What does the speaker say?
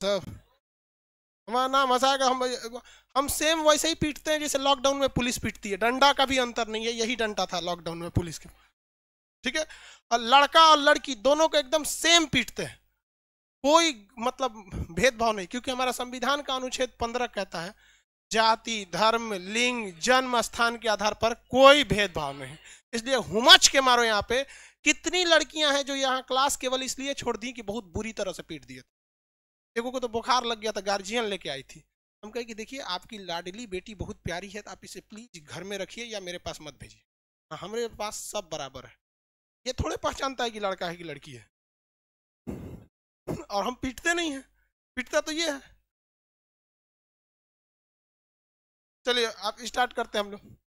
सब तो हमारा नाम हंसाएगा हम हम सेम वैसे ही पीटते हैं जैसे लॉकडाउन में पुलिस पीटती है डंडा का भी अंतर नहीं है यही डंडा था लॉकडाउन में पुलिस के ठीक है और लड़का और लड़की दोनों को एकदम सेम पीटते हैं कोई मतलब भेदभाव नहीं क्योंकि हमारा संविधान का अनुच्छेद पंद्रह कहता है जाति धर्म लिंग जन्म स्थान के आधार पर कोई भेदभाव नहीं इसलिए हुमच के मारो यहाँ पे कितनी लड़कियां हैं जो यहाँ क्लास केवल इसलिए छोड़ दी कि बहुत बुरी तरह से पीट दिए एगो को तो बुखार लग गया था गार्जियन लेके आई थी हम कहे कि देखिए आपकी लाडली बेटी बहुत प्यारी है तो आप इसे प्लीज घर में रखिए या मेरे पास मत भेजिए हाँ, हमारे पास सब बराबर है ये थोड़े पहचानता है कि लड़का है कि लड़की है और हम पीटते नहीं हैं पीटता तो ये है चलिए आप स्टार्ट करते हैं हम लोग